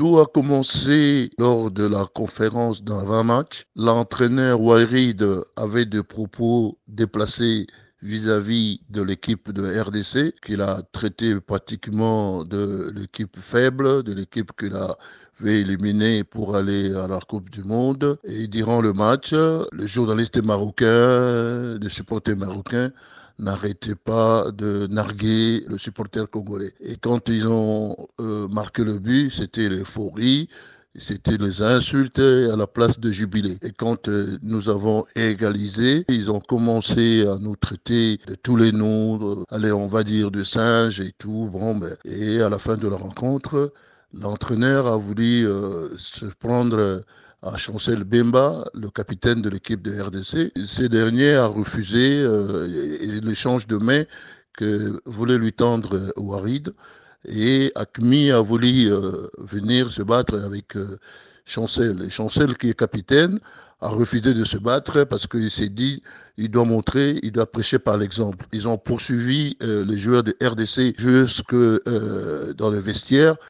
Tout a commencé lors de la conférence d'avant-match. L'entraîneur Wairid avait des propos déplacés vis-à-vis de l'équipe de RDC, qu'il a traité pratiquement de l'équipe faible, de l'équipe qu'il avait éliminée pour aller à la Coupe du Monde. Et durant le match, le journaliste marocain, les supporter marocain, n'arrêtait pas de narguer le supporter congolais. Et quand ils ont euh, marqué le but, c'était l'euphorie. C'était les insultes à la place de jubilé. Et quand euh, nous avons égalisé, ils ont commencé à nous traiter de tous les noms, euh, allez, on va dire de singes et tout. Bon, ben, et à la fin de la rencontre, l'entraîneur a voulu se prendre à Chancel Bemba, le capitaine de l'équipe de RDC. Ce dernier a refusé euh, l'échange de main que voulait lui tendre Warid euh, et Akmi a voulu euh, venir se battre avec Chancel. Et Chancel, qui est capitaine, a refusé de se battre parce qu'il s'est dit il doit montrer, il doit prêcher par l'exemple. Ils ont poursuivi les joueurs de RDC jusque dans le vestiaire.